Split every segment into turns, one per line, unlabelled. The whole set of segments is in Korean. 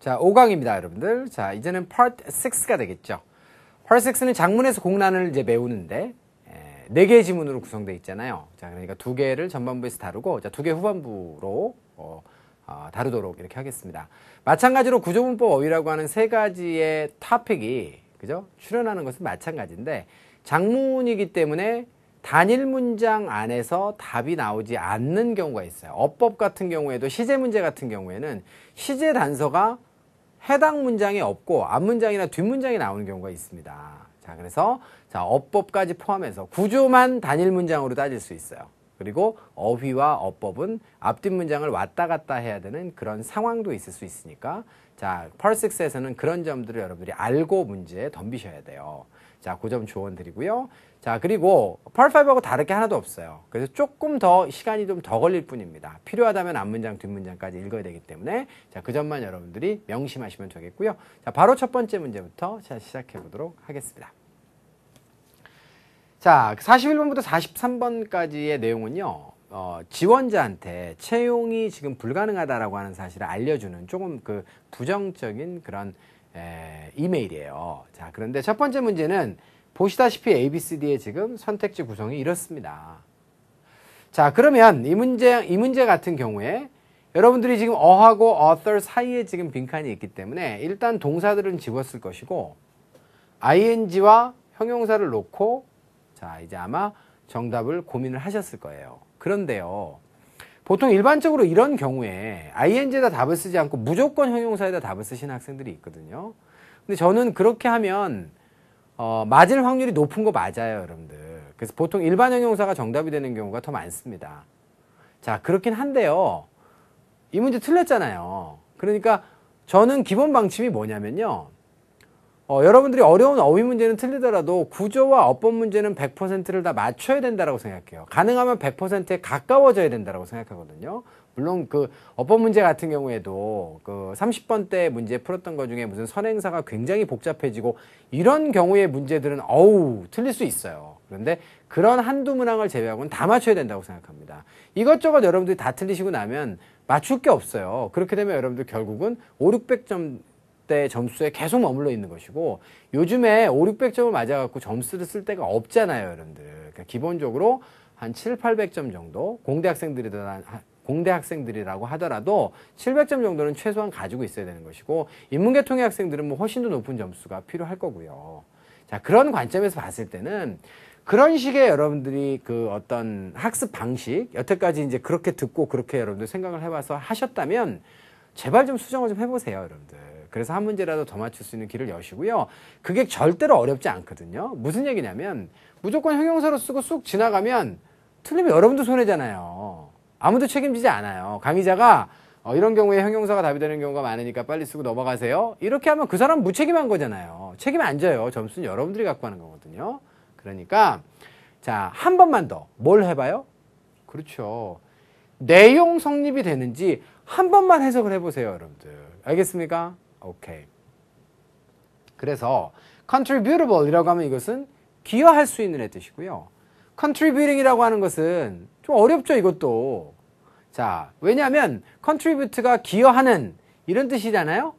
자, 5강입니다, 여러분들. 자, 이제는 part 6가 되겠죠. part 6는 장문에서 공란을 이제 배우는데 예, 네 개의 지문으로 구성되어 있잖아요. 자, 그러니까 두 개를 전반부에서 다루고 자, 두 개 후반부로 어, 어, 다루도록 이렇게 하겠습니다. 마찬가지로 구조문법 어휘라고 하는 세 가지의 토픽이 그죠? 출연하는 것은 마찬가지인데 장문이기 때문에 단일 문장 안에서 답이 나오지 않는 경우가 있어요. 어법 같은 경우에도 시제 문제 같은 경우에는 시제 단서가 해당 문장이 없고 앞 문장이나 뒷 문장이 나오는 경우가 있습니다. 자, 그래서 자, 어법까지 포함해서 구조만 단일 문장으로 따질 수 있어요. 그리고 어휘와 어법은 앞뒷 문장을 왔다 갔다 해야 되는 그런 상황도 있을 수 있으니까 자, 펄6에서는 그런 점들을 여러분들이 알고 문제에 덤비셔야 돼요. 자, 그 점 조언드리고요. 자, 그리고 펄5하고 다를 게 하나도 없어요. 그래서 조금 더 시간이 좀 더 걸릴 뿐입니다. 필요하다면 앞문장, 뒷문장까지 읽어야 되기 때문에 자, 그 점만 여러분들이 명심하시면 되겠고요. 자, 바로 첫 번째 문제부터 자, 시작해 보도록 하겠습니다. 자, 41번부터 43번까지의 내용은요. 어, 지원자한테 채용이 지금 불가능하다라고 하는 사실을 알려주는 조금 그 부정적인 그런 에, 예, 이메일이에요. 자, 그런데 첫 번째 문제는 보시다시피 ABCD의 지금 선택지 구성이 이렇습니다. 자, 그러면 이 문제, 이 문제 같은 경우에 여러분들이 지금 어하고 author 사이에 지금 빈칸이 있기 때문에 일단 동사들은 집었을 것이고 ing와 형용사를 놓고 자, 이제 아마 정답을 고민을 하셨을 거예요. 그런데요. 보통 일반적으로 이런 경우에 ing에다 답을 쓰지 않고 무조건 형용사에다 답을 쓰시는 학생들이 있거든요. 근데 저는 그렇게 하면 어, 맞을 확률이 높은 거 맞아요, 여러분들. 그래서 보통 일반 형용사가 정답이 되는 경우가 더 많습니다. 자, 그렇긴 한데요. 이 문제 틀렸잖아요. 그러니까 저는 기본 방침이 뭐냐면요. 어, 여러분들이 어려운 어휘 문제는 틀리더라도 구조와 어법 문제는 100%를 다 맞춰야 된다라고 생각해요. 가능하면 100%에 가까워져야 된다라고 생각하거든요. 물론 그 어법 문제 같은 경우에도 그 30번 때 문제 풀었던 것 중에 무슨 선행사가 굉장히 복잡해지고 이런 경우의 문제들은 어우 틀릴 수 있어요. 그런데 그런 한두 문항을 제외하고는 다 맞춰야 된다고 생각합니다. 이것저것 여러분들이 다 틀리시고 나면 맞출 게 없어요. 그렇게 되면 여러분들 결국은 5, 600점 50대 점수에 계속 머물러 있는 것이고 요즘에 5, 600점을 맞아갖고 점수를 쓸데가 없잖아요, 여러분들. 그러니까 기본적으로 한 7, 800점 정도 공대 학생들이든 공대 학생들이라고 하더라도 700점 정도는 최소한 가지고 있어야 되는 것이고 인문계통의 학생들은 뭐 훨씬 더 높은 점수가 필요할 거고요. 자, 그런 관점에서 봤을 때는 그런 식의 여러분들이 그 어떤 학습 방식, 여태까지 이제 그렇게 듣고 그렇게 여러분들 생각을 해봐서 하셨다면 제발 좀 수정을 좀 해보세요, 여러분들. 그래서 한 문제라도 더 맞출 수 있는 길을 여시고요. 그게 절대로 어렵지 않거든요. 무슨 얘기냐면 무조건 형용사로 쓰고 쑥 지나가면 틀리면 여러분도 손해잖아요. 아무도 책임지지 않아요. 강의자가 어, 이런 경우에 형용사가 답이 되는 경우가 많으니까 빨리 쓰고 넘어가세요. 이렇게 하면 그 사람 무책임한 거잖아요. 책임 안 져요. 점수는 여러분들이 갖고 하는 거거든요. 그러니까 자, 한 번만 더 뭘 해봐요? 그렇죠. 내용 성립이 되는지 한 번만 해석을 해보세요, 여러분들. 알겠습니까? 오케이. 그래서 contributible이라고 하면 이것은 기여할 수있는애 뜻이고요. contributing이라고 하는 것은 좀 어렵죠, 이것도. 자, 왜냐하면 contribute가 기여하는 이런 뜻이잖아요.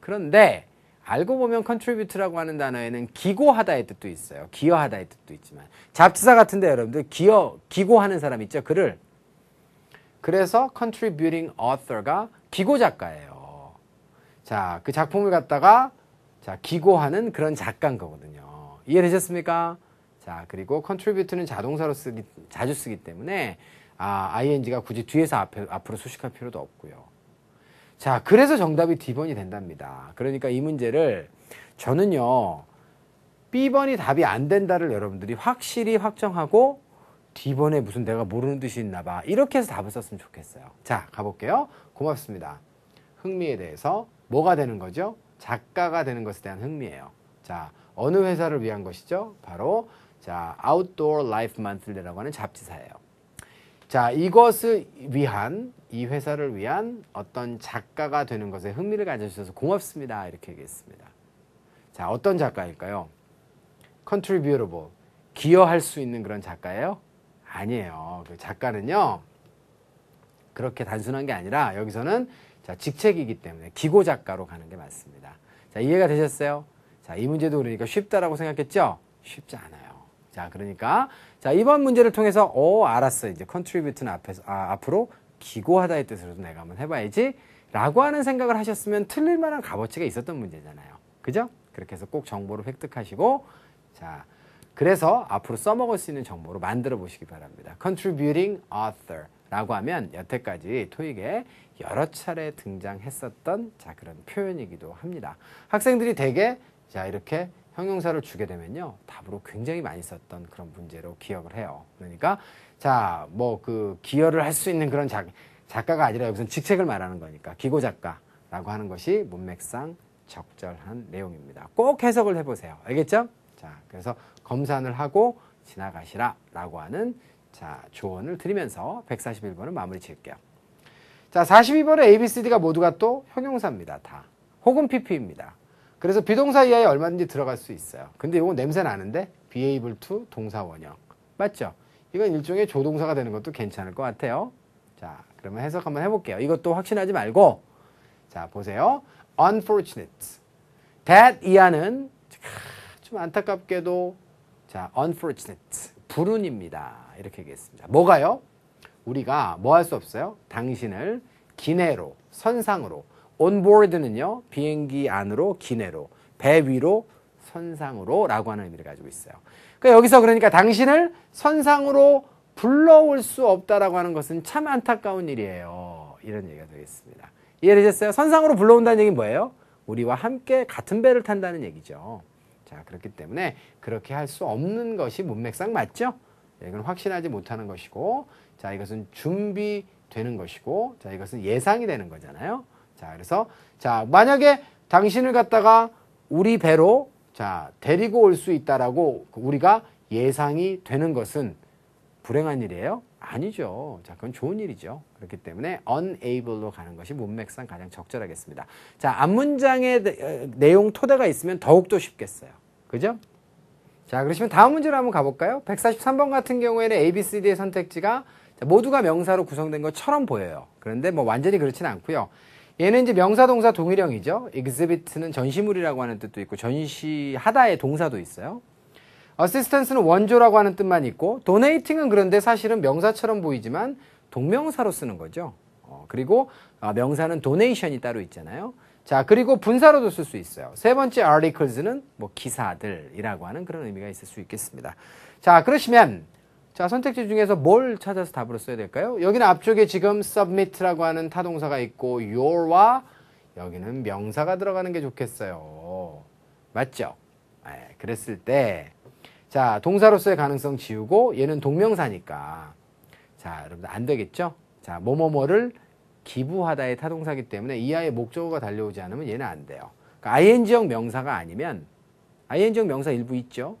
그런데 알고 보면 contribute라고 하는 단어에는 기고하다의 뜻도 있어요. 기여하다의 뜻도 있지만 잡지사 같은데 여러분들 기여 기고하는 사람 있죠, 글을. 그래서 contributing author가 기고 작가예요. 자, 그 작품을 갖다가 자, 기고하는 그런 작가인 거거든요. 이해되셨습니까? 자, 그리고 컨트리뷰트는 자동사로 쓰기, 자주 쓰기 때문에 아, ing가 굳이 뒤에서 앞에, 앞으로 수식할 필요도 없고요. 자, 그래서 정답이 D번이 된답니다. 그러니까 이 문제를 저는요, B번이 답이 안 된다를 여러분들이 확실히 확정하고 D번에 무슨 내가 모르는 뜻이 있나 봐. 이렇게 해서 답을 썼으면 좋겠어요. 자, 가볼게요. 고맙습니다. 흥미에 대해서 뭐가 되는 거죠? 작가가 되는 것에 대한 흥미예요. 자, 어느 회사를 위한 것이죠? 바로 자, 아웃도어 라이프 만틀리라고 하는 잡지사예요. 자, 이것을 위한 이 회사를 위한 어떤 작가가 되는 것에 흥미를 가져주셔서 고맙습니다. 이렇게 얘기했습니다. 자, 어떤 작가일까요? contributable, 기여할 수 있는 그런 작가예요? 아니에요. 그 작가는요, 그렇게 단순한 게 아니라 여기서는 자, 직책이기 때문에 기고 작가로 가는 게 맞습니다. 자, 이해가 되셨어요? 자, 이 문제도 그러니까 쉽다라고 생각했죠? 쉽지 않아요. 자, 그러니까 자, 이번 문제를 통해서 어, 알았어. 이제 컨트리뷰트는 앞에서 아, 앞으로 기고하다의 뜻으로도 내가 한번 해 봐야지. 라고 하는 생각을 하셨으면 틀릴 만한 값어치가 있었던 문제잖아요. 그죠? 그렇게 해서 꼭 정보를 획득하시고 자, 그래서 앞으로 써먹을 수 있는 정보로 만들어 보시기 바랍니다. contributing author 라고 하면 여태까지 토익에 여러 차례 등장했었던 자 그런 표현이기도 합니다. 학생들이 대개 자 이렇게 형용사를 주게 되면요 답으로 굉장히 많이 썼던 그런 문제로 기억을 해요. 그러니까 자뭐 그 기여를 할 수 있는 그런 작, 작가가 아니라 여기서 직책을 말하는 거니까 기고 작가라고 하는 것이 문맥상 적절한 내용입니다. 꼭 해석을 해보세요. 알겠죠? 자 그래서 검산을 하고 지나가시라라고 하는 자, 조언을 드리면서 141번을 마무리 지을게요. 자, 42번의 ABCD가 모두가 또 형용사입니다. 다. 혹은 PP입니다. 그래서 비동사 이하에 얼마든지 들어갈 수 있어요. 근데 이건 냄새 나는데 be a b l 동사 원형. 맞죠? 이건 일종의 조동사가 되는 것도 괜찮을 것 같아요. 자, 그러면 해석 한번 해볼게요. 이것도 확신하지 말고 자, 보세요. unfortunate. that 이하는 좀 안타깝게도 자, unfortunate. 불운입니다. 이렇게 얘기했습니다. 뭐가요? 우리가 뭐 할 수 없어요? 당신을 기내로, 선상으로, 온보드는요, 비행기 안으로, 기내로, 배 위로, 선상으로 라고 하는 의미를 가지고 있어요. 그러니까 여기서 그러니까 당신을 선상으로 불러올 수 없다라고 하는 것은 참 안타까운 일이에요. 이런 얘기가 되겠습니다. 이해되셨어요? 선상으로 불러온다는 얘기는 뭐예요? 우리와 함께 같은 배를 탄다는 얘기죠. 자, 그렇기 때문에 그렇게 할 수 없는 것이 문맥상 맞죠? 예, 이건 확신하지 못하는 것이고, 자, 이것은 준비되는 것이고, 자, 이것은 예상이 되는 거잖아요. 자, 그래서, 자, 만약에 당신을 갖다가 우리 배로, 자, 데리고 올 수 있다라고 우리가 예상이 되는 것은 불행한 일이에요? 아니죠. 자, 그건 좋은 일이죠. 그렇기 때문에 unable로 가는 것이 문맥상 가장 적절하겠습니다. 자, 앞문장의 어, 내용 토대가 있으면 더욱더 쉽겠어요. 그죠? 자, 그러시면 다음 문제로 한번 가볼까요? 143번 같은 경우에는 A, B, C, D의 선택지가 모두가 명사로 구성된 것처럼 보여요. 그런데 뭐 완전히 그렇진 않고요. 얘는 이제 명사 동사 동일형이죠. exhibit는 전시물이라고 하는 뜻도 있고 전시하다의 동사도 있어요. assistance는 원조라고 하는 뜻만 있고 donating은 그런데 사실은 명사처럼 보이지만 동명사로 쓰는 거죠. 어, 그리고 아, 명사는 donation이 따로 있잖아요. 자, 그리고 분사로도 쓸 수 있어요. 세 번째 articles는 뭐 기사들이라고 하는 그런 의미가 있을 수 있겠습니다. 자, 그러시면 자, 선택지 중에서 뭘 찾아서 답으로 써야 될까요? 여기는 앞쪽에 지금 submit라고 하는 타동사가 있고 your와 여기는 명사가 들어가는 게 좋겠어요. 맞죠? 네, 그랬을 때 자, 동사로서의 가능성 지우고 얘는 동명사니까 자, 여러분들 안 되겠죠? 자, 뭐뭐뭐를 기부하다의 타동사기 때문에 이하의 목적어가 달려오지 않으면 얘는 안 돼요. 그러니까 ing형 명사가 아니면 ing형 명사 일부 있죠.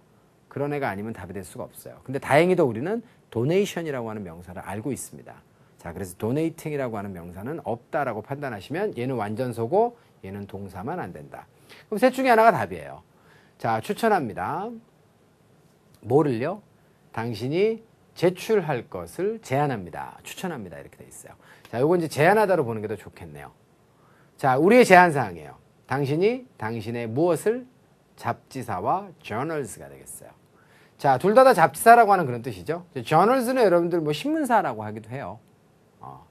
그런 애가 아니면 답이 될 수가 없어요. 근데 다행히도 우리는 도네이션이라고 하는 명사를 알고 있습니다. 자, 그래서 도네이팅이라고 하는 명사는 없다라고 판단하시면 얘는 완전소고 얘는 동사만 안 된다. 그럼 셋 중에 하나가 답이에요. 자, 추천합니다. 뭐를요? 당신이 제출할 것을 제안합니다 추천합니다. 이렇게 돼 있어요. 자, 요건 이제 제한하다로 보는 게 더 좋겠네요. 자, 우리의 제안사항이에요 당신이 당신의 무엇을 잡지사와 저널스가 되겠어요. 자, 둘 다 다 잡지사라고 하는 그런 뜻이죠. 저널스는 여러분들 뭐 신문사라고 하기도 해요. 어.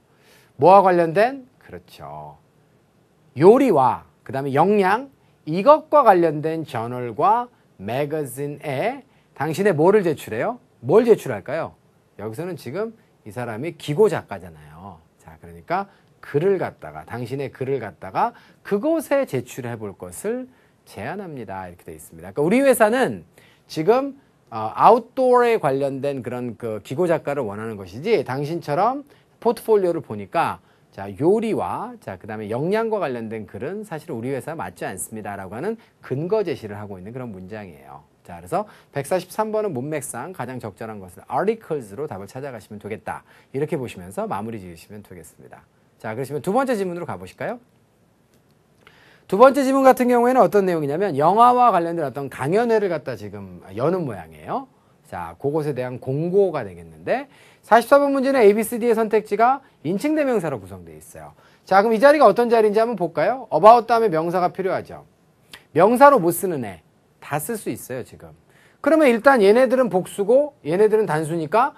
뭐와 관련된? 그렇죠. 요리와 그 다음에 영양 이것과 관련된 저널과 매거진에 당신의 뭐를 제출해요? 뭘 제출할까요? 여기서는 지금 이 사람이 기고 작가잖아요. 그러니까 글을 갖다가 당신의 글을 갖다가 그곳에 제출해 볼 것을 제안합니다. 이렇게 돼 있습니다. 그러니까 우리 회사는 지금 어, 아웃도어에 관련된 그런 그 기고 작가를 원하는 것이지 당신처럼 포트폴리오를 보니까 자 요리와 자 그다음에 영양과 관련된 글은 사실 우리 회사 맞지 않습니다라고 하는 근거 제시를 하고 있는 그런 문장이에요. 자, 그래서 143번은 문맥상 가장 적절한 것은 articles로 답을 찾아가시면 되겠다. 이렇게 보시면서 마무리 지으시면 되겠습니다. 자, 그러시면 두 번째 질문으로 가보실까요? 두 번째 질문 같은 경우에는 어떤 내용이냐면 영화와 관련된 어떤 강연회를 갖다 지금 여는 모양이에요. 자, 그것에 대한 공고가 되겠는데 44번 문제는 A, B, C, D의 선택지가 인칭 대명사로 구성되어 있어요. 자, 그럼 이 자리가 어떤 자리인지 한번 볼까요? about 다음에 명사가 필요하죠. 명사로 못 쓰는 애. 다쓸수 있어요, 지금. 그러면 일단 얘네들은 복수고 얘네들은 단수니까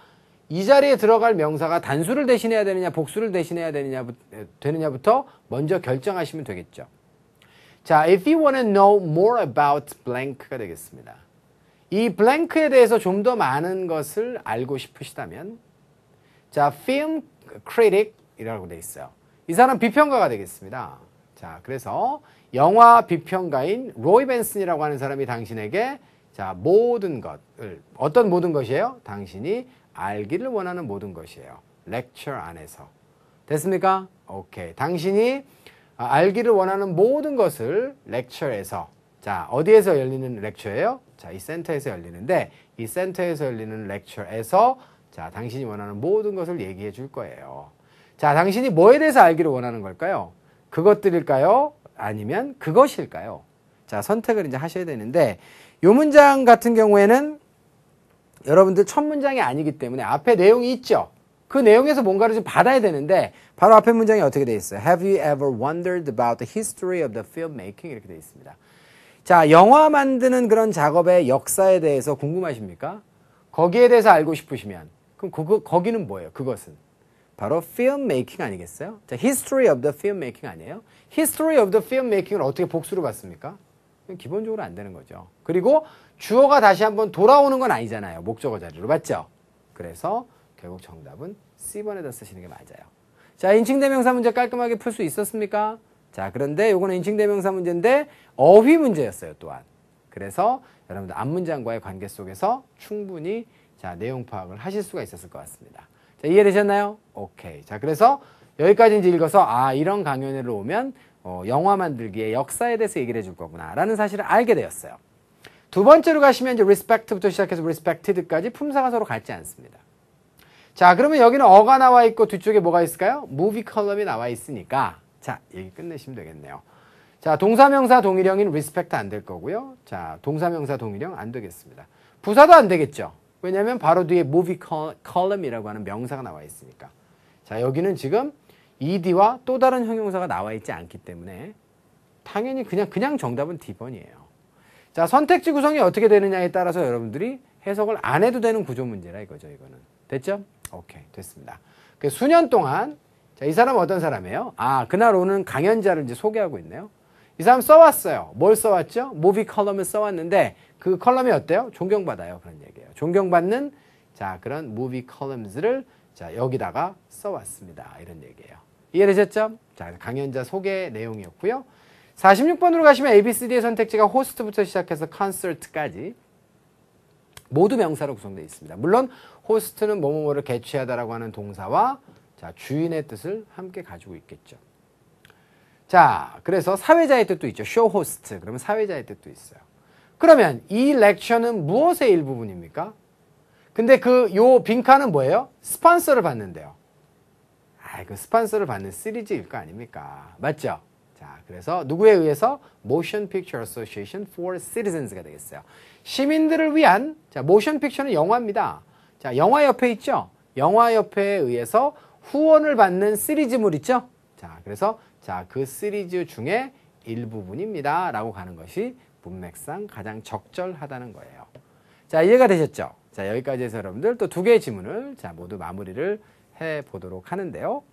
이 자리에 들어갈 명사가 단수를 대신해야 되느냐 복수를 대신해야 되느냐, 되느냐부터 먼저 결정하시면 되겠죠. 자, if you want to know more about blank가 되겠습니다. 이 blank에 대해서 좀 더 많은 것을 알고 싶으시다면 자, film critic이라고 돼 있어요. 이 사람 비평가가 되겠습니다. 자, 그래서 영화 비평가인 로이 벤슨이라고 하는 사람이 당신에게 자, 모든 것을 어떤 모든 것이에요? 당신이 알기를 원하는 모든 것이에요. 렉처 안에서. 됐습니까? 오케이. 당신이 알기를 원하는 모든 것을 렉처에서 자, 어디에서 열리는 렉처예요? 자, 이 센터에서 열리는데 이 센터에서 열리는 렉처에서 자, 당신이 원하는 모든 것을 얘기해 줄 거예요. 자, 당신이 뭐에 대해서 알기를 원하는 걸까요? 그것들일까요? 아니면 그것일까요? 자, 선택을 이제 하셔야 되는데 요 문장 같은 경우에는 여러분들 첫 문장이 아니기 때문에 앞에 내용이 있죠. 그 내용에서 뭔가를 좀 받아야 되는데 바로 앞에 문장이 어떻게 돼 있어요? Have you ever wondered about the history of the filmmaking 이렇게 돼 있습니다. 자, 영화 만드는 그런 작업의 역사에 대해서 궁금하십니까? 거기에 대해서 알고 싶으시면 그럼 그거 거기는 뭐예요? 그것은 바로 film making 아니겠어요? 자, history of the film making 아니에요? history of the film making을 어떻게 복수로 봤습니까? 기본적으로 안 되는 거죠. 그리고 주어가 다시 한번 돌아오는 건 아니잖아요. 목적어 자리로 봤죠 그래서 결국 정답은 C번에다 쓰시는 게 맞아요. 자, 인칭 대명사 문제 깔끔하게 풀 수 있었습니까? 자, 그런데 요거는 인칭 대명사 문제인데 어휘 문제였어요, 또한. 그래서 여러분들 앞문장과의 관계 속에서 충분히 자, 내용 파악을 하실 수가 있었을 것 같습니다. 자, 이해되셨나요? 오케이. 자, 그래서 여기까지 이제 읽어서 아, 이런 강연회를 오면 어, 영화 만들기에 역사에 대해서 얘기를 해줄 거구나 라는 사실을 알게 되었어요. 두 번째로 가시면 이제 respect부터 시작해서 respected까지 품사가 서로 같지 않습니다. 자, 그러면 여기는 어가 나와 있고 뒤쪽에 뭐가 있을까요? movie column이 나와 있으니까 자, 얘기 끝내시면 되겠네요. 자, 동사명사 동일형인 respect 안 될 거고요. 자, 동사명사 동일형 안 되겠습니다. 부사도 안 되겠죠. 왜냐하면 바로 뒤에 movie column이라고 하는 명사가 나와 있으니까. 자 여기는 지금 ed와 또 다른 형용사가 나와 있지 않기 때문에 당연히 그냥 그냥 정답은 D번이에요. 자 선택지 구성이 어떻게 되느냐에 따라서 여러분들이 해석을 안 해도 되는 구조 문제라 이거죠 이거는 됐죠? 오케이 됐습니다. 그 수년 동안 자, 이 사람 은 어떤 사람이에요? 아 그날 오는 강연자를 이제 소개하고 있네요. 이 사람 써왔어요. 뭘 써왔죠? 모비 컬럼을 써왔는데 그 컬럼이 어때요? 존경받아요. 그런 얘기예요. 존경받는 자, 그런 movie columns를 자, 여기다가 써왔습니다. 이런 얘기예요. 이해되셨죠? 자, 강연자 소개 내용이었고요. 46번으로 가시면 ABCD의 선택지가 호스트부터 시작해서 콘서트까지 모두 명사로 구성되어 있습니다. 물론 호스트는 뭐뭐뭐를 개최하다라고 하는 동사와 자, 주인의 뜻을 함께 가지고 있겠죠. 자, 그래서 사회자의 뜻도 있죠. 쇼 호스트. 그러면 사회자의 뜻도 있어요. 그러면 이 렉처는 무엇의 일부분입니까? 근데 그 요 빈칸은 뭐예요? 스폰서를 받는데요. 아, 그 스폰서를 받는 시리즈일 거 아닙니까? 맞죠? 자, 그래서 누구에 의해서 Motion Picture Association for Citizens가 되겠어요. 시민들을 위한 자, 모션 픽처는 영화입니다. 자, 영화 옆에 있죠? 영화 옆에 의해서 후원을 받는 시리즈물 있죠? 자, 그래서 자, 그 시리즈 중에 일부분입니다. 라고 가는 것이 문맥상 가장 적절하다는 거예요. 자, 이해가 되셨죠? 자, 여기까지 해서 여러분들 또 두 개의 지문을 자, 모두 마무리를 해 보도록 하는데요.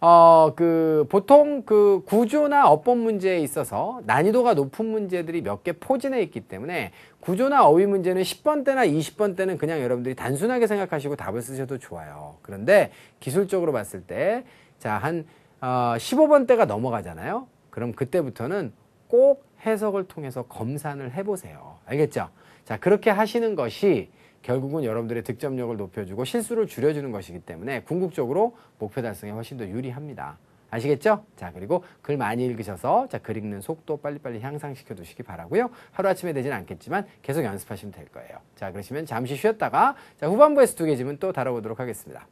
어, 그, 보통 그 구조나 어법 문제에 있어서 난이도가 높은 문제들이 몇 개 포진해 있기 때문에 구조나 어휘 문제는 10번대나 20번대는 그냥 여러분들이 단순하게 생각하시고 답을 쓰셔도 좋아요. 그런데 기술적으로 봤을 때, 자, 한, 어, 15번대가 넘어가잖아요. 그럼 그때부터는 꼭 해석을 통해서 검산을 해보세요. 알겠죠? 자, 그렇게 하시는 것이 결국은 여러분들의 득점력을 높여주고 실수를 줄여주는 것이기 때문에 궁극적으로 목표 달성에 훨씬 더 유리합니다. 아시겠죠? 자 그리고 글 많이 읽으셔서 자 글 읽는 속도 빨리빨리 향상시켜 두시기 바라고요. 하루아침에 되진 않겠지만 계속 연습하시면 될 거예요. 자 그러시면 잠시 쉬었다가 자 후반부에서 두개 지문 또 다뤄보도록 하겠습니다.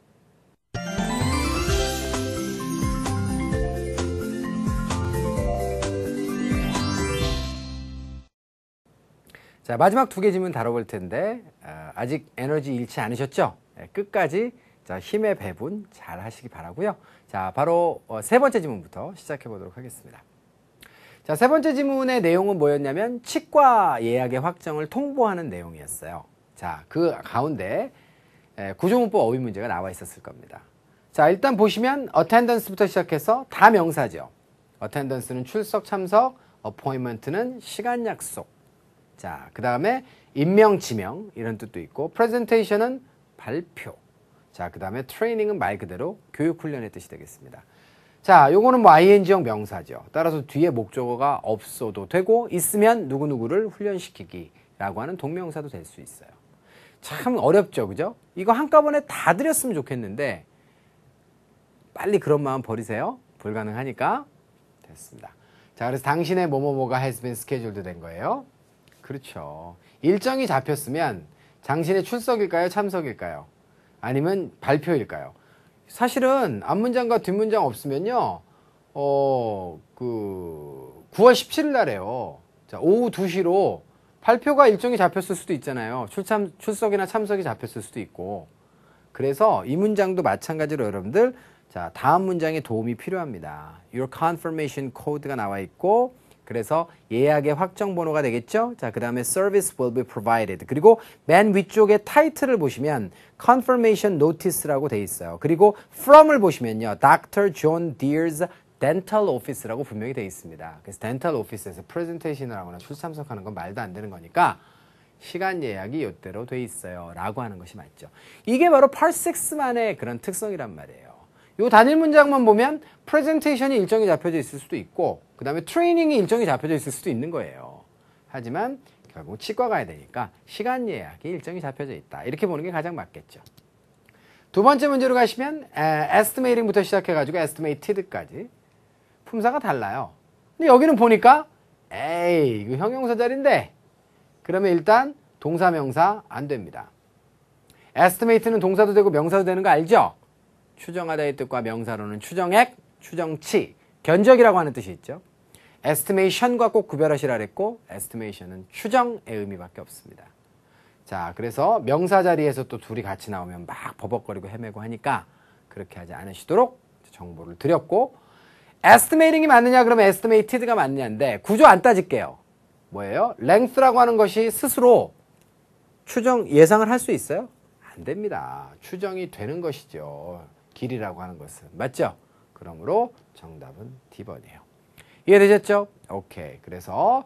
자 마지막 두 개 질문 다뤄볼 텐데 어, 아직 에너지 잃지 않으셨죠? 네, 끝까지 자, 힘의 배분 잘 하시기 바라고요. 자, 바로 어, 세 번째 질문부터 시작해 보도록 하겠습니다. 자, 세 번째 질문의 내용은 뭐였냐면 치과 예약의 확정을 통보하는 내용이었어요. 자, 그 가운데 예, 구조문법 어휘 문제가 나와 있었을 겁니다. 자, 일단 보시면 어텐던스부터 시작해서 다 명사죠. 어텐던스는 출석, 참석, 어포인먼트는 시간 약속, 자, 그 다음에 임명, 지명 이런 뜻도 있고 프레젠테이션은 발표. 자, 그 다음에 트레이닝은 말 그대로 교육 훈련의 뜻이 되겠습니다. 자, 요거는 뭐 ing형 명사죠. 따라서 뒤에 목적어가 없어도 되고 있으면 누구누구를 훈련시키기라고 하는 동명사도 될 수 있어요. 참 어렵죠, 그죠? 이거 한꺼번에 다 드렸으면 좋겠는데 빨리 그런 마음 버리세요. 불가능하니까 됐습니다. 자, 그래서 당신의 뭐뭐뭐가 has been schedule된 거예요. 그렇죠. 일정이 잡혔으면 당신의 출석일까요? 참석일까요? 아니면 발표일까요? 사실은 앞문장과 뒷문장 없으면요. 어, 그 9월 17일 날에요. 자, 오후 2시로 발표가 일정이 잡혔을 수도 있잖아요. 출참, 출석이나 참석이 잡혔을 수도 있고. 그래서 이 문장도 마찬가지로 여러분들 자, 다음 문장에 도움이 필요합니다. Your confirmation code가 나와 있고 그래서 예약의 확정 번호가 되겠죠. 자, 그 다음에 service will be provided. 그리고 맨 위쪽에 타이틀을 보시면 confirmation notice라고 돼 있어요. 그리고 from을 보시면요. Dr. John Deere's dental o f f i c e 라고 분명히 돼 있습니다. 그래서 dental o f f i c e 에서 p r e e s n t 레젠테이션을 하거나 출 참석하는 건 말도 안 되는 거니까 시간 예약이 이대로돼 있어요. 라고 하는 것이 맞죠. 이게 바로 86만의 그런 특성이란 말이에요. 요 단일 문장만 보면 프레젠테이션이 일정이 잡혀져 있을 수도 있고 그 다음에 트레이닝이 일정이 잡혀져 있을 수도 있는 거예요. 하지만 결국 치과 가야 되니까 시간 예약이 일정이 잡혀져 있다. 이렇게 보는 게 가장 맞겠죠. 두 번째 문제로 가시면 estimating부터 시작해가지고 estimated까지 품사가 달라요. 근데 여기는 보니까 에이 이거 형용사 자리인데 그러면 일단 동사 명사 안 됩니다. estimate는 동사도 되고 명사도 되는 거 알죠? 추정하다의 뜻과 명사로는 추정액, 추정치, 견적이라고 하는 뜻이 있죠. estimation과 꼭 구별하시라 그랬고 estimation은 추정의 의미밖에 없습니다. 자, 그래서 명사 자리에서 또 둘이 같이 나오면 막 버벅거리고 헤매고 하니까 그렇게 하지 않으시도록 정보를 드렸고 estimating이 맞느냐 그러면 estimated가 맞느냐인데 구조 안 따질게요. 뭐예요? length라고 하는 것이 스스로 추정 예상을 할 수 있어요? 안 됩니다. 추정이 되는 것이죠. 길이라고 하는 것은 맞죠? 그러므로 정답은 D번이에요. 이해되셨죠? 오케이. 그래서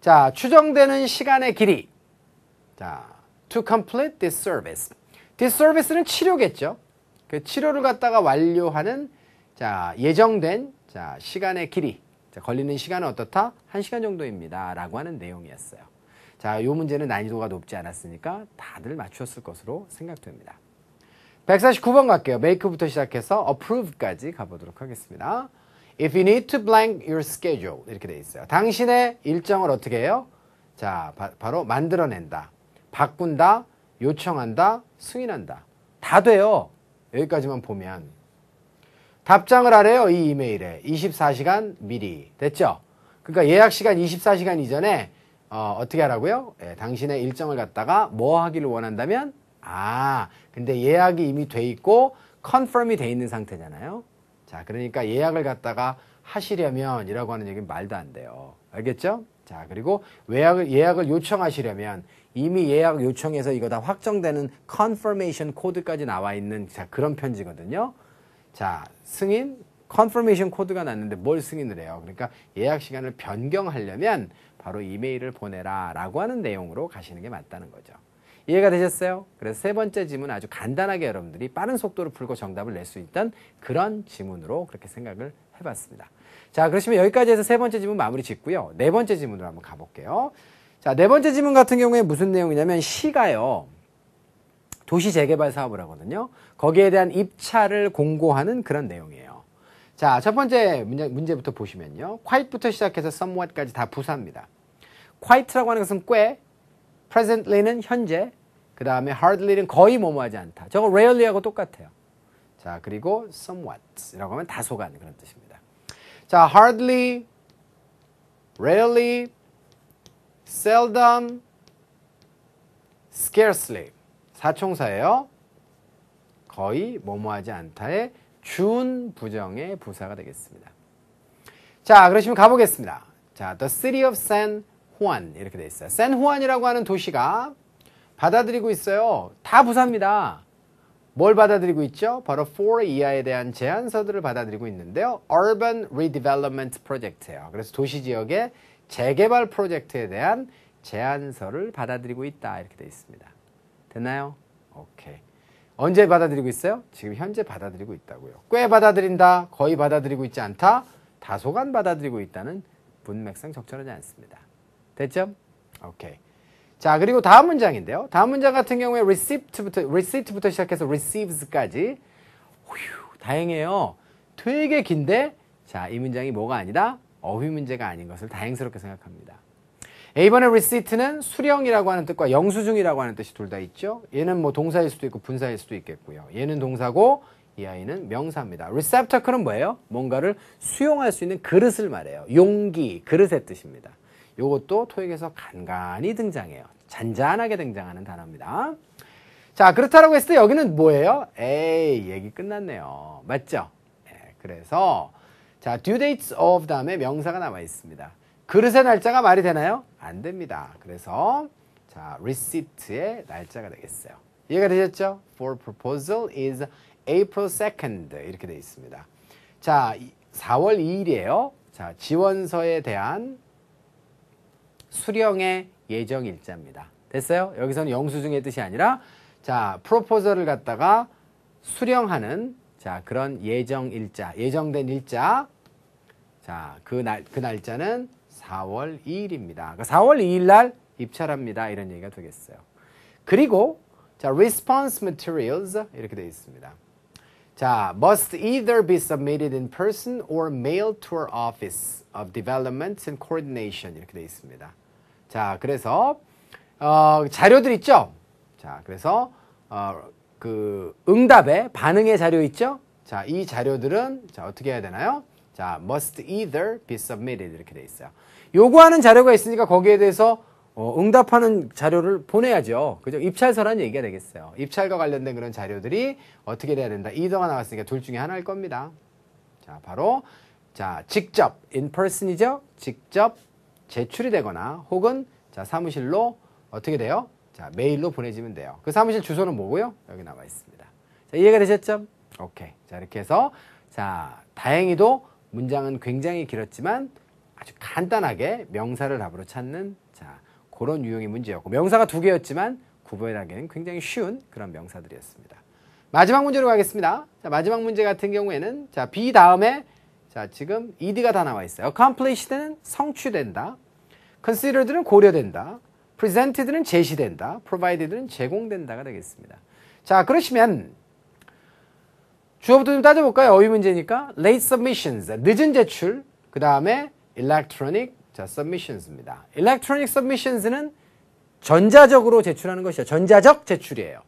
자, 추정되는 시간의 길이. 자, to complete this service. this service는 치료겠죠. 그 치료를 갖다가 완료하는 자, 예정된 자, 시간의 길이. 자, 걸리는 시간은 어떻다? 1시간 정도입니다. 라고 하는 내용이었어요. 자, 요 문제는 난이도가 높지 않았으니까 다들 맞추었을 것으로 생각됩니다. 149번 갈게요. make부터 시작해서 approve까지 가보도록 하겠습니다. If you need to blank your schedule 이렇게 돼 있어요. 당신의 일정을 어떻게 해요? 자, 바, 로 만들어낸다, 바꾼다, 요청한다, 승인한다. 다 돼요. 여기까지만 보면. 답장을 하래요. 이 이메일에. 24시간 미리. 됐죠? 그러니까 예약 시간 24시간 이전에 어, 떻게 하라고요? 예, 당신의 일정을 갖다가 뭐 하기를 원한다면 아, 근데 예약이 이미 돼 있고 컨펌이 돼 있는 상태잖아요. 자, 그러니까 예약을 갖다가 하시려면이라고 하는 얘기는 말도 안 돼요. 알겠죠? 자, 그리고 예약을, 예약을 요청하시려면 이미 예약 요청해서 이거 다 확정되는 컨펌 n 이션 코드까지 나와 있는 자, 그런 편지거든요. 자, 승인 컨펌 n 이션 코드가 났는데 뭘 승인을 해요? 그러니까 예약 시간을 변경하려면 바로 이메일을 보내라라고 하는 내용으로 가시는 게 맞다는 거죠. 이해가 되셨어요? 그래서 세 번째 지문 아주 간단하게 여러분들이 빠른 속도로 풀고 정답을 낼 수 있던 그런 지문으로 그렇게 생각을 해봤습니다. 자, 그러시면 여기까지 해서 세 번째 지문 마무리 짓고요. 네 번째 지문으로 한번 가볼게요. 자, 네 번째 지문 같은 경우에 무슨 내용이냐면 시가요. 도시 재개발 사업을 하거든요. 거기에 대한 입찰을 공고하는 그런 내용이에요. 자, 첫 번째 문제, 부터 보시면요. quite부터 시작해서 somewhat까지 다 부사입니다. quite라고 하는 것은 꽤, presently는 현재, 그 다음에 hardly는 거의 뭐뭐하지 않다. 저거 rarely하고 똑같아요. 자, 그리고 somewhat이라고 하면 다소간 그런 뜻입니다. 자, hardly, rarely, seldom, scarcely. 사총사예요. 거의 뭐뭐하지 않다의 준 부정의 부사가 되겠습니다. 자, 그러시면 가보겠습니다. 자, the city of San Juan 이렇게 돼 있어요. San Juan이라고 하는 도시가 받아들이고 있어요. 다 부사입니다. 뭘 받아들이고 있죠? 바로 4 이하에 대한 제안서들을 받아들이고 있는데요. Urban Redevelopment Project예요. 그래서 도시 지역의 재개발 프로젝트에 대한 제안서를 받아들이고 있다 이렇게 되어 있습니다. 됐나요? 오케이. 언제 받아들이고 있어요? 지금 현재 받아들이고 있다고요. 꽤 받아들인다. 거의 받아들이고 있지 않다. 다소간 받아들이고 있다는 문맥상 적절하지 않습니다. 됐죠? 오케이. 자, 그리고 다음 문장인데요. 다음 문장 같은 경우에 receipt부터, receipt부터 시작해서 receives까지. 휴, 다행이에요. 되게 긴데, 자, 이 문장이 뭐가 아니다? 어휘 문제가 아닌 것을 다행스럽게 생각합니다. 이번에 receipt는 수령이라고 하는 뜻과 영수증이라고 하는 뜻이 둘 다 있죠. 얘는 뭐 동사일 수도 있고 분사일 수도 있겠고요. 얘는 동사고 이 아이는 명사입니다. receptacle은 뭐예요? 뭔가를 수용할 수 있는 그릇을 말해요. 용기, 그릇의 뜻입니다. 이것도 토익에서 간간히 등장해요. 잔잔하게 등장하는 단어입니다. 자, 그렇다라고 했을 때 여기는 뭐예요? 에이, 얘기 끝났네요. 맞죠? 예, 그래서 자, due dates of 다음에 명사가 남아 있습니다. 그릇의 날짜가 말이 되나요? 안 됩니다. 그래서 자, receipt의 날짜가 되겠어요. 이해가 되셨죠? For proposal is April 2nd 이렇게 되어 있습니다. 자, 4월 2일이에요. 자, 지원서에 대한 수령의 예정 일자입니다. 됐어요? 여기서는 영수증의 뜻이 아니라 자, 프로포저를 갖다가 수령하는 자, 그런 예정 일자, 예정된 일자. 자, 그 날, 그 날짜는 4월 2일입니다. 그러니까 4월 2일 날 입찰합니다. 이런 얘기가 되겠어요. 그리고 자, response materials 이렇게 되어 있습니다. 자, must either be submitted in person or mailed to our office of development and coordination 이렇게 되어 있습니다. 자, 그래서 어, 자료들 있죠? 자, 그래서 어, 그응답의 반응의 자료 있죠? 자, 이 자료들은 자, 어떻게 해야 되나요? 자, must either be submitted 이렇게 돼 있어요. 요구하는 자료가 있으니까 거기에 대해서 어, 응답하는 자료를 보내야죠. 그죠? 입찰서라는 얘기가 되겠어요. 입찰과 관련된 그런 자료들이 어떻게 돼야 된다. 이더가 나왔으니까 둘 중에 하나일 겁니다. 자, 바로 자, 직접 in person이죠. 직접 제출이 되거나 혹은 자, 사무실로 어떻게 돼요? 자, 메일로 보내주면 돼요. 그 사무실 주소는 뭐고요? 여기 나와 있습니다. 자, 이해가 되셨죠? 오케이. 자, 이렇게 해서 자, 다행히도 문장은 굉장히 길었지만 아주 간단하게 명사를 답으로 찾는 자, 그런 유형의 문제였고 명사가 두 개였지만 구별하기는 굉장히 쉬운 그런 명사들이었습니다. 마지막 문제로 가겠습니다. 자, 마지막 문제 같은 경우에는 자, B 다음에 자, 지금 ed가 다 나와 있어요. accomplished는 성취된다. considered는 고려된다. presented는 제시된다. provided는 제공된다가 되겠습니다. 자, 그러시면 주어부터 좀 따져볼까요? 어휘 문제니까 late submissions, 늦은 제출, 그 다음에 electronic 자, submissions입니다. electronic submissions는 전자적으로 제출하는 것이죠. 전자적 제출이에요.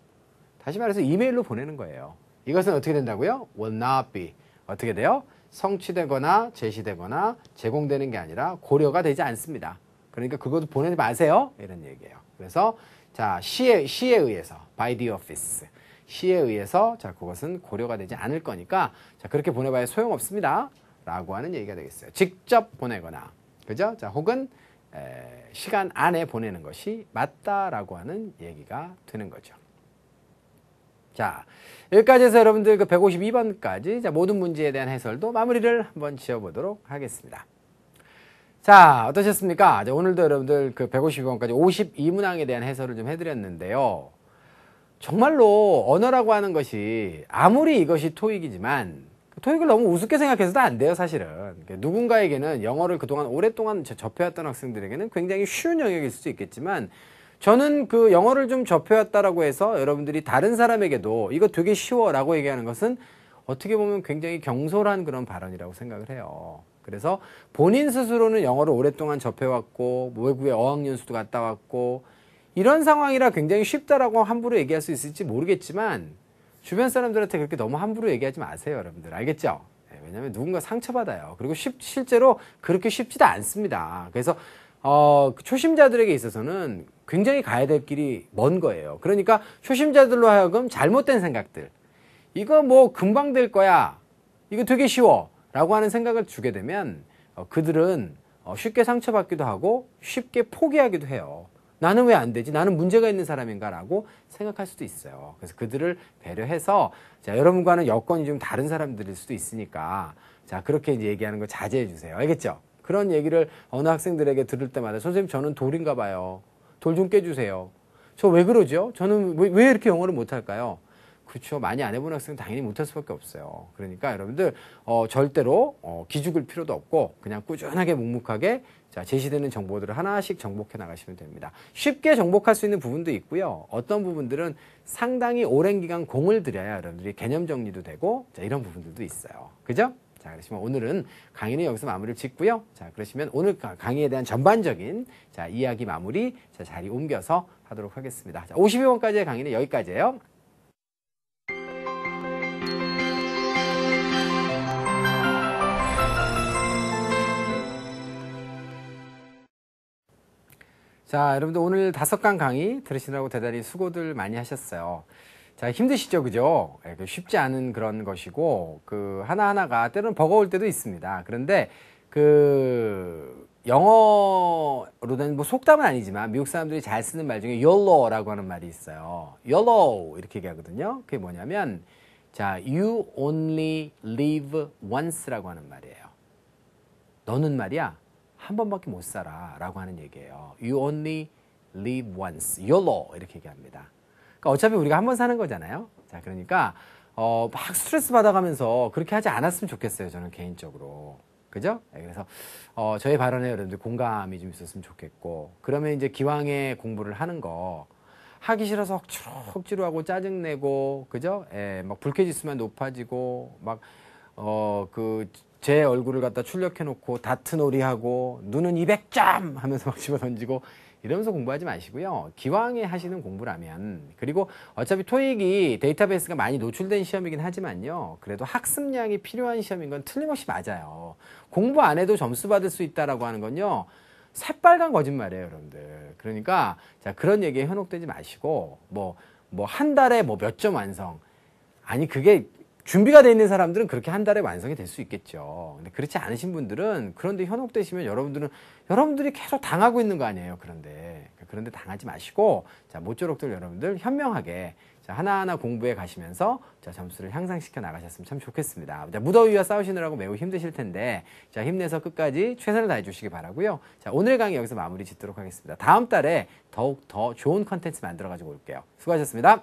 다시 말해서 이메일로 보내는 거예요. 이것은 어떻게 된다고요? will not be. 어떻게 돼요? 성취되거나 제시되거나 제공되는 게 아니라 고려가 되지 않습니다. 그러니까 그것도 보내지 마세요. 이런 얘기예요. 그래서 자, 시에, 시에 의해서 by the office. 시에 의해서 자, 그것은 고려가 되지 않을 거니까 자, 그렇게 보내 봐야 소용없습니다. 라고 하는 얘기가 되겠어요. 직접 보내거나. 그죠? 자, 혹은 에, 시간 안에 보내는 것이 맞다라고 하는 얘기가 되는 거죠. 자, 여기까지 해서 여러분들 그 152번까지 자, 모든 문제에 대한 해설도 마무리를 한번 지어보도록 하겠습니다. 자, 어떠셨습니까? 자, 오늘도 여러분들 그 152번까지 52문항에 대한 해설을 좀 해드렸는데요. 정말로 언어라고 하는 것이 아무리 이것이 토익이지만 그 토익을 너무 우습게 생각해서도 안 돼요, 사실은. 그 누군가에게는 영어를 그동안 오랫동안 접해왔던 학생들에게는 굉장히 쉬운 영역일 수도 있겠지만 저는 그 영어를 좀 접해왔다라고 해서 여러분들이 다른 사람에게도 이거 되게 쉬워라고 얘기하는 것은 어떻게 보면 굉장히 경솔한 그런 발언이라고 생각을 해요. 그래서 본인 스스로는 영어를 오랫동안 접해왔고 외국에 어학연수도 갔다 왔고 이런 상황이라 굉장히 쉽다라고 함부로 얘기할 수 있을지 모르겠지만 주변 사람들한테 그렇게 너무 함부로 얘기하지 마세요, 여러분들. 알겠죠? 네, 왜냐하면 누군가 상처받아요. 그리고 쉽, 실제로 그렇게 쉽지도 않습니다. 그래서 어, 그 초심자들에게 있어서는 굉장히 가야 될 길이 먼 거예요. 그러니까 초심자들로 하여금 잘못된 생각들. 이거 뭐 금방 될 거야. 이거 되게 쉬워. 라고 하는 생각을 주게 되면 어, 그들은 어, 쉽게 상처받기도 하고 쉽게 포기하기도 해요. 나는 왜 안 되지? 나는 문제가 있는 사람인가라고 생각할 수도 있어요. 그래서 그들을 배려해서 자, 여러분과는 여건이 좀 다른 사람들일 수도 있으니까 자, 그렇게 이제 얘기하는 거 자제해 주세요. 알겠죠? 그런 얘기를 어느 학생들에게 들을 때마다 선생님 저는 돌인가 봐요. 돌 좀 깨주세요. 저 왜 그러죠? 저는 왜, 왜 이렇게 영어를 못할까요? 그렇죠. 많이 안 해본 학생은 당연히 못할 수밖에 없어요. 그러니까 여러분들 어, 절대로 어, 기죽을 필요도 없고 그냥 꾸준하게 묵묵하게 자, 제시되는 정보들을 하나씩 정복해 나가시면 됩니다. 쉽게 정복할 수 있는 부분도 있고요. 어떤 부분들은 상당히 오랜 기간 공을 들여야 여러분들이 개념 정리도 되고 자, 이런 부분들도 있어요. 그죠? 자, 그러시면 오늘은 강의는 여기서 마무리를 짓고요. 자, 그러시면 오늘 강의에 대한 전반적인 자, 이야기 마무리 자, 자리 옮겨서 하도록 하겠습니다. 자, 52번까지의 강의는 여기까지예요. 자, 여러분들 오늘 다섯 강 강의 들으시느라고 대단히 수고들 많이 하셨어요. 자, 힘드시죠? 그죠? 예, 그 쉽지 않은 그런 것이고, 그, 하나하나가 때로는 버거울 때도 있습니다. 그런데, 그, 영어로 된, 뭐, 속담은 아니지만, 미국 사람들이 잘 쓰는 말 중에 YOLO라고 하는 말이 있어요. YOLO! 이렇게 얘기하거든요. 그게 뭐냐면, 자, you only live once라고 하는 말이에요. 너는 말이야, 한 번밖에 못 살아. 라고 하는 얘기예요. You only live once. YOLO! 이렇게 얘기합니다. 그러니까 어차피 우리가 한 번 사는 거잖아요. 자, 그러니까 어, 막 스트레스 받아가면서 그렇게 하지 않았으면 좋겠어요. 저는 개인적으로. 그죠? 네, 그래서 어, 저의 발언에 여러분들 공감이 좀 있었으면 좋겠고 그러면 이제 기왕에 공부를 하는 거 하기 싫어서 억지로 억지로 하고 짜증내고 그죠? 예, 막 불쾌지수만 높아지고 막어그 제 얼굴을 갖다 출력해놓고 다트놀이하고 눈은 200점 하면서 막 집어던지고 이러면서 공부하지 마시고요. 기왕에 하시는 공부라면 그리고 어차피 토익이 데이터베이스가 많이 노출된 시험이긴 하지만요. 그래도 학습량이 필요한 시험인 건 틀림없이 맞아요. 공부 안 해도 점수 받을 수 있다라고 하는 건요. 새빨간 거짓말이에요, 여러분들. 그러니까 자, 그런 얘기에 현혹되지 마시고 뭐 뭐 한 달에 뭐 몇 점 완성 아니 그게 준비가 돼 있는 사람들은 그렇게 한 달에 완성이 될 수 있겠죠. 근데 그렇지 않으신 분들은 그런데 현혹되시면 여러분들은 여러분들이 계속 당하고 있는 거 아니에요. 그런데 그러니까 그런데 당하지 마시고 자 모쪼록들 여러분들 현명하게 자, 하나하나 공부해 가시면서 자, 점수를 향상시켜 나가셨으면 참 좋겠습니다. 자, 무더위와 싸우시느라고 매우 힘드실 텐데 자, 힘내서 끝까지 최선을 다해 주시기 바라고요. 자, 오늘 강의 여기서 마무리 짓도록 하겠습니다. 다음 달에 더욱 더 좋은 컨텐츠 만들어 가지고 올게요. 수고하셨습니다.